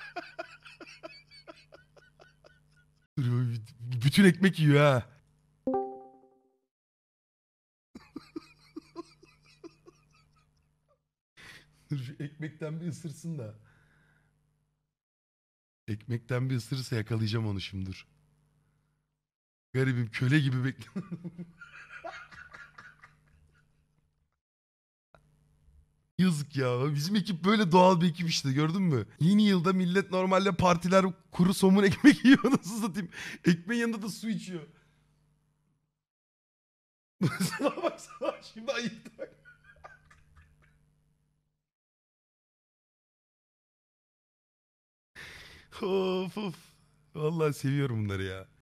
Bütün ekmek yiyor ha. Dur şu ekmekten bir ısırsın da. Ekmekten bir ısırırsa yakalayacağım onu şimdi dur. Garibim köle gibi bekliyorum. Yazık ya. Bizim ekip böyle doğal bir ekip işte gördün mü? Yeni yılda millet normalde partiler kuru somun ekmek yiyor nasıl satayım. Ekmeğin yanında da su içiyor. sana bak sana şimdi ayıptı. of of. Vallahi seviyorum bunları ya.